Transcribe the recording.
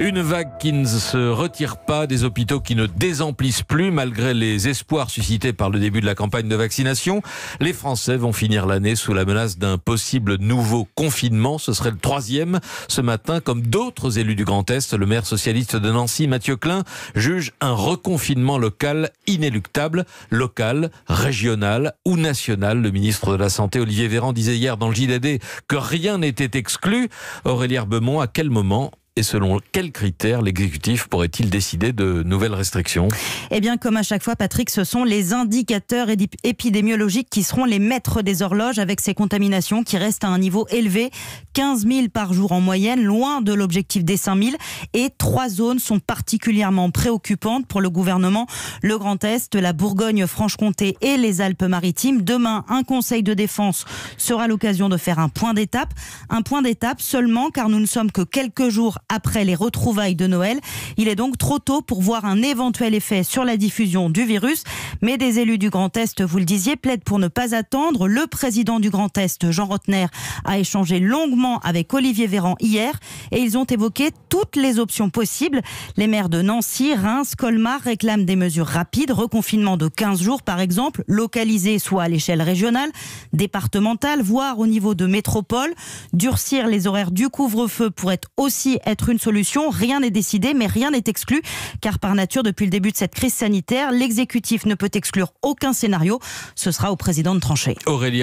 Une vague qui ne se retire pas, des hôpitaux qui ne désemplissent plus malgré les espoirs suscités par le début de la campagne de vaccination. Les Français vont finir l'année sous la menace d'un possible nouveau confinement. Ce serait le troisième ce matin, comme d'autres élus du Grand Est. Le maire socialiste de Nancy, Mathieu Klein, juge un reconfinement local inéluctable, local, régional ou national. Le ministre de la Santé, Olivier Véran, disait hier dans le JDD que rien n'était exclu. Aurélie Herbemont, à quel moment et selon quels critères l'exécutif pourrait-il décider de nouvelles restrictions Eh bien, comme à chaque fois, Patrick, ce sont les indicateurs épidémiologiques qui seront les maîtres des horloges avec ces contaminations qui restent à un niveau élevé, 15 000 par jour en moyenne, loin de l'objectif des 5 000. Et trois zones sont particulièrement préoccupantes pour le gouvernement. Le Grand Est, la Bourgogne-Franche-Comté et les Alpes-Maritimes. Demain, un conseil de défense sera l'occasion de faire un point d'étape. Un point d'étape seulement car nous ne sommes que quelques jours après les retrouvailles de Noël. Il est donc trop tôt pour voir un éventuel effet sur la diffusion du virus. Mais des élus du Grand Est, vous le disiez, plaident pour ne pas attendre. Le président du Grand Est, Jean Rotner, a échangé longuement avec Olivier Véran hier, et ils ont évoqué toutes les options possibles. Les maires de Nancy, Reims, Colmar réclament des mesures rapides, reconfinement de 15 jours par exemple, localisé soit à l'échelle régionale, départementale, voire au niveau de métropole. Durcir les horaires du couvre-feu pourrait aussi être une solution. Rien n'est décidé, mais rien n'est exclu, car par nature, depuis le début de cette crise sanitaire, l'exécutif ne peut exclure aucun scénario. Ce sera au président de trancher. Aurélie